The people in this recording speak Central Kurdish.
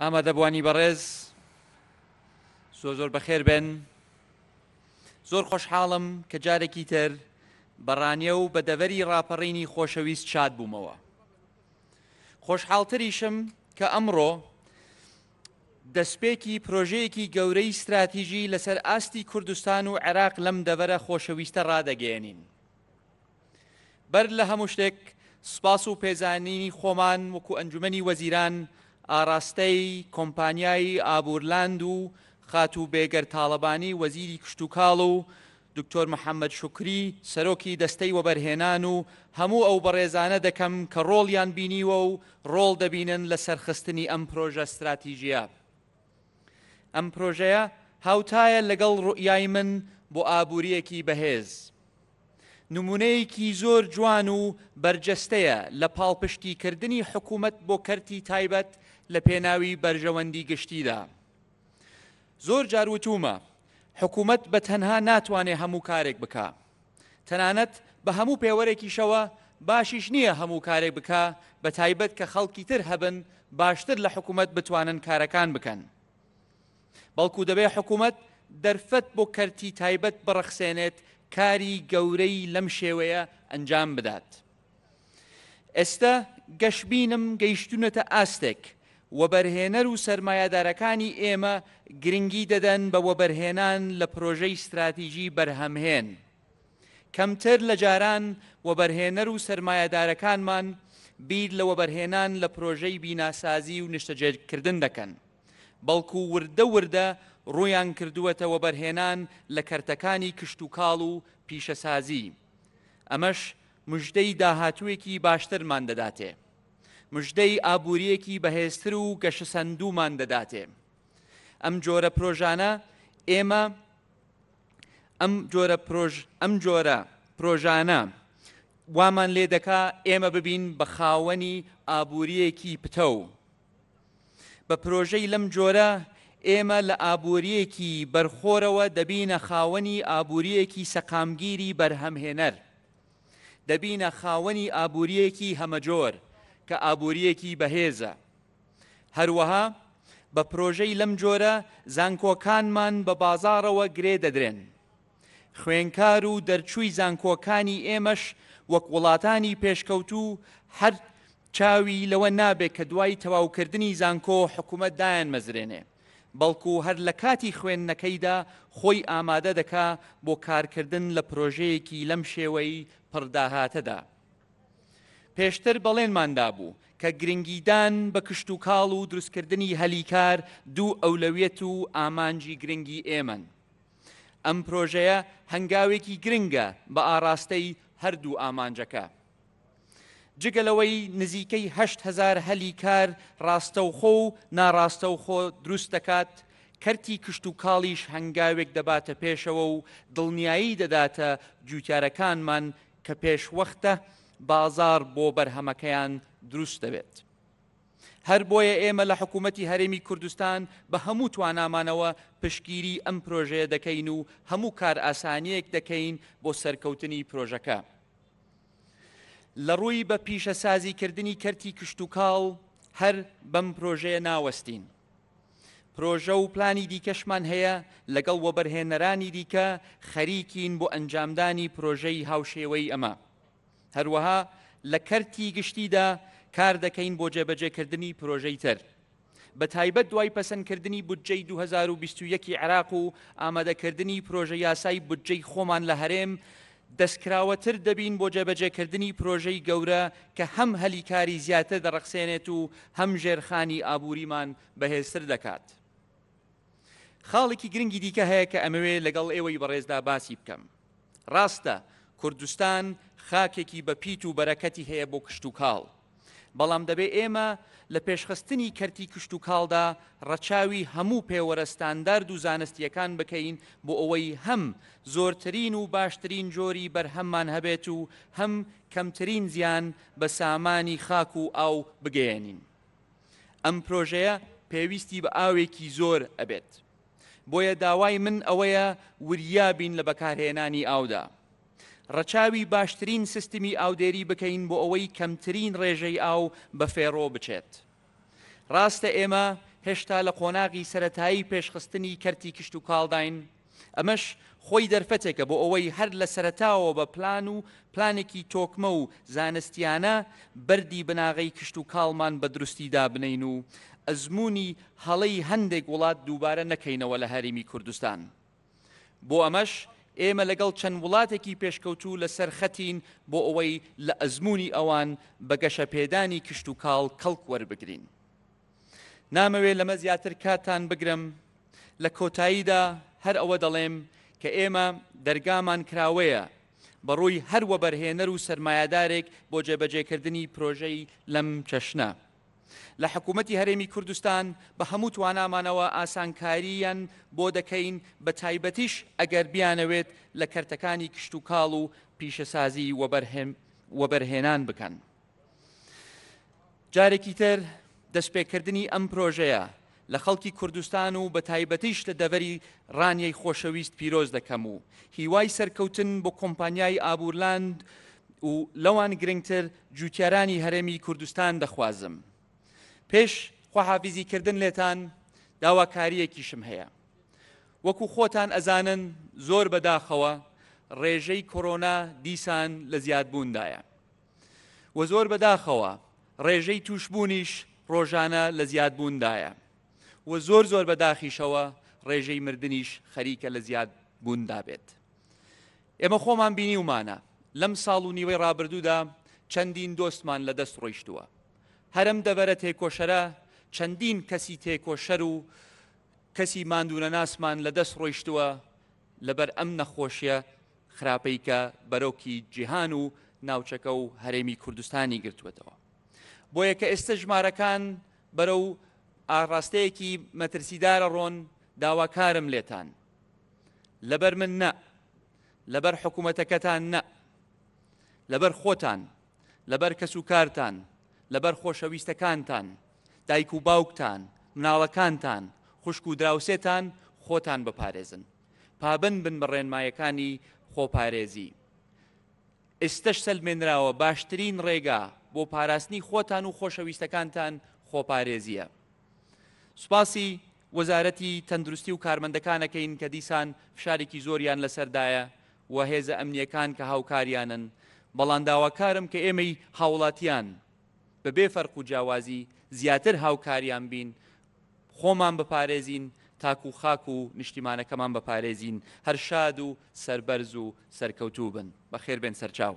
ئامادەبوانی بەڕێز زۆر زۆر بەخێر بن زۆر خۆشحاڵم کە جارێکی تر بەڕانیە و بە دەڤری ڕاپەڕینی خۆشەویست شاد بوومەوە خۆشحاڵتریشم کە ئەمڕۆ دەستپێکی پرۆژەیەکی گەورەی استراتیژی لەسەر ئاستی کوردستان و عێراق لەم دەبەرە خۆشەویستە ڕدەگەێنین بەر لە هەموو شتێک سپاس و پێزانینی خۆمان وەکو ئەنجومی وەزیران ئاراستەی کۆمپانیایی ئابورلاند و خاتوو بێگەر تاالبانی وەزیری کشتتوکاڵ و دکتۆر محەممەد شکری سەرۆکی دەستەی وەبەرهێنان و هەموو ئەو بەڕێزانە دەکەم کە ڕۆڵیان بینیوە و ڕۆڵ دەبینن لە سەرخستنی ئەم پرۆژە استراتیژیا. ئەم پرۆژەیە هاوتایە لەگەڵ ڕوئیای من بۆ ئابوووریەکی بەهێز. نمونەیەکی زۆر جوان و بەرجەستەیە لە پاڵپشتیکردنی حکوومەت بۆ کەرتی تایبەت لە پێناوی بەرژەوەندی گشتیدا. زۆر جاروتومە، حکوومەت بە تەنها ناتوانێت هەموو کارێک بک. تەنانەت بە هەموو پێوەرێکیشەوە باشیش نییە هەموو کارێک بک بە تایبەت کە خەڵکی تر هەبن باشتر لە حکوومەت بتوانن کارەکان بکەن. بەڵکو دەبێت حکوومەت دەرفەت بۆ کەرتی تایبەت بڕەخسێنێت کاری گەورەی لەم شێوەیە ئەنجام بدات. ئێستا گەشببینم گەیشتونەتە ئاستێک، وەبەرهێنەر و سرمایهدارەکانی ئێمە گرنگی دەدەن بە وەبەرهێنان لە پرۆژەی استراتیژی بەرهەمهێن. کەمتر لە جاران وەبەرهێنەر و سرمایهدارەکانمان بیر لە وەبەرهێنان لە پرۆژەی بیناسازی و نیشتەجێکردن دەکەن. بەڵکو وردە وردە ڕویان کردووەتەوە بەرهێنان لە کەرتەکانی کشت و کاڵ و پیشەسازی. ئەمەش مژدەی داهاتوویەکی باشترمان دەداتێ. مژدەی ئابوووریەکی بەهێزتر و گەشە سندوومان دەداتێ. ئەم جۆرە پرۆژانە ئێمە ئەم جۆرە ئەم جۆرە پرۆژانە وامان لێ دەکا ئێمە ببین بە خاوەنی ئابوووریەکی پتە و. بە پرۆژەی لەم جۆرە ئێمە لە ئابوووریەکی بەرخۆرەوە دەبینە خاوەنی ئابوووریەکی سەقامگیری بەرهەمهێنەر دەبینە خاوەنی ئابوووریەکی هەمەجۆر کە ئابوووریەکی بەهێزە هەروەها بە پرۆژەی لەم جۆرە زانکۆکانمان بە بازارەوە گرێ دەدرێن خوێنکار و دەرچووی زانکۆکانی ئێمەش وەک وڵاتانی پێشکەوتوو هەر چاوی لەوە نابێت کە دوای تەواوکردنی زانکۆ حکوومەت دایان مەزرێنێ بەڵکو هەر لە کاتی خوێندنەکەیدا خۆی ئامادە دەکا بۆ کارکردن لە پرۆژەیەکی لەم شێوەی پڕداهاتەدا. پێشتر بەڵێنماندا بوو کە گرنگیدان بە کشت و کاڵ و دروستکردنی هەلیکار دوو ئەولەویەت و ئامانجی گرنگی ئێمن. ئەم پرۆژەیە هەنگاوێکی گرنگە بە ئاراستەی هەردوو ئامانجەکە. جگەلەوەی نزیکەی هزار هەلی کار ڕاستە و خۆ و ناڕاستە و خۆ دروست دەکات کەرتی کشت و کاڵیش هەنگاوێک دەباتە پێشەوە و دڵنیایی دەداتە جوتیارەکانمان کە پێشوەختە بازار بۆ بەرهەمەکەیان دروست دەبێت. هەر بۆیە ئێمە لە حکوومەتتی هەرێمی کوردستان بە هەموو توانامانەوە پشگیری ئەم پرۆژەیە دەکەین و هەموو کار ئاسانیەک دەکەین بۆ سەرکەوتنی پرۆژەکە. لە ڕووی بە پیشەسازیکردنی کەرتی کشتتوکاڵ هەر بەم پرۆژەیە ناوەستین. پرۆژە و پلانی دیکەشمان هەیە لەگەڵ وەبەرهێنەرانی دیکە خەریکین بۆ ئەنجامدانی پرۆژەی هاوشێوەی ئەمە. هەروەها لە کەرتی گشتیدا کار دەکەین بۆ جێبەجێکردنی پرۆژەی تر. بە تایبەت دوای پەسەندکردنی بودجەی 2021 عراق و ئامادەکردنی پرۆژە یاسای بودجەی خۆمان لە هەرێم دەستکراوەتر دەبین بۆ جەبەجێکردنی پرۆژەی گەورە کە هەم هەلیکاری زیاتر دەڕەخسێنێت و هەم ژێرخانی ئابوووریمان بەهێزتر دەکات. خاڵێکی گرنگی دیکە هەیە کە ئەمەوێ لەگەڵ ئێوەی بەڕێزدا باسی بکەم. ڕاستە کوردستان خاکێکی بە پیت و بەرەکەتی هەیە بۆ کشت و کاڵ. بەڵام دەبێت ئێمە لە پێشخستنی کەرتی کشت و کاڵدا ڕەچاوی هەموو پێوەرەستاندارد و زانستیەکان بکەین بۆ ئەوەی هەم زۆرترین و باشترین جۆری بەرهەممان هەبێت و هەم کەمترین زیان بە سامانی خاک و ئاو بگەێنین. ئەم پرۆژەیە پێویستی بە ئاوێکی زۆر ئەبێت. بۆیە داوای من ئەوەیە وریابین لە بەکارهێنانی ئاودا. ڕەچاوی باشترین سیستمی ئاودێری بکەین بۆ ئەوەی کەمترین ڕێژەی ئاو بە فێڕۆ بچێت. ڕاستە ئێمە هێشتا لە قۆناغی سەتایی پێشخستنی کەرتی کشت و کاڵداین، ئەمەش خۆی دەرفەتێکە بۆ ئەوەی هەر لە سەرتاوە بە پلان و پلانێکی تۆکمە و زانستیانە بەری بناغی کشت و کاڵمان بە دروستیدا بنین و ئەزمموی هەڵەی هەندێک وڵات دووبارە نەکەینەوە لە هەرمی کوردستان. بۆ ئەمەش ئێمە لەگەڵ چەند وڵاتێکی پێشکەوتوو لە سەرخەتین بۆ ئەوەی لە ئەزمموی ئەوان بە گەشە پێدانی کشت و کاڵ کەڵک وەربگرین. نامەوێت لەمە زیاتر کاتان بگرم لە کۆتاییدا هەر ئەوە دەڵێم کە ئێمە دەرگامان کراوەیە بەڕووی هەروە بەرهێنەر و سرمایهدارێک بۆ جێبەجێکردنی پرۆژەی لەم چەشنە. لە حکوومەتتی هەرێمی کوردستان بە هەموو توانامانەوە ئاسانکاریان بۆ دەکەین بە تایبەتیش ئەگەر بیانەوێت لە کەرتەکانی کشت و کاڵ و پیشەسازی وەبەرهێنان بکەن. جارێکی تر دەستپێکردنی ئەم پرۆژەیە لە خەڵکی کوردستان و بە تایبەتیش لە دەوەری ڕانیای خۆشەویست پیرۆز دەکەم و هیوای سەرکەوتن بۆ کۆمپانیای ئابوورلاند و لەوان گرنگتر جوتیارانی هەرێمی کوردستان دەخوازم. پێش خواحافیزیکردن لێتان داواکاریەکیشم هەیە وەکو خۆتان ئەزانن زۆر بەداخەوە ڕێژەی کۆرۆنا دیسان لە زیادبووندایە و زۆر بەداخەوە ڕێژەی توشببوونیش ڕۆژانە لە زیادبووندایە و زۆر زۆر بەداخیشەوە ڕێژەی مردنیش خەریکە لە زیاد بووندا بێت ئێمە خۆمان بینی ومانە لەم ساڵ و نیوەی ڕابردوودا چەندین دۆستمان لە دەست ڕۆیشتووە هەرم دەبەرە تێکۆشەرە چەندین کەسی تێکۆشەر و کەسی مادونە ناسمان لە دەست ڕۆیشتووە لەبەر ئەم نەخۆشیە خراپەی کە بەرەوکی جیهان و ناوچەکە و هەرێمی کوردستانی گرتوێتەوە. بۆیە کە ئێستا ژمارەکان بەرە و ئاڕاستەیەکی مەترسیدارە ڕۆن داواکارم لێتان. لەبەر من نە، لەبەر حکوومەتەکەتان نە، لەبەر خۆتان، لەبەر کەس و کارتان، لەبەر خۆشەویستەکانتان دایک و باوکتان مناڵەکانتان خوشک و دراوسێتان خۆتان بپارێزن پابن بن بە ڕێنمایەکانی خۆپارێزی ئێستش سەلمێنراوە باشترین ڕێگا بۆ پاراستنی خۆتان و خۆشەویستەکانتان خۆپارێزیە سوپاسی وەزارەتی تەندروستی و کارمەندەکانەکەین کە دیسان فشارێکی زۆریان لەسەردایە و هێزە ئەمنیەکان کە هاوکاریانن بەڵانداواکارم کە ئێمەی هاوڵاتیان بە بێفەرق و جیاوازی زیاتر هاوکاریان بین خۆمان بپارێزین تاکو و خاک و نیشتیمانەکەمان بەپارێزین هەر شاد و سربەرز و سەرکەوتوو بن بە خێر بێن سەرچاو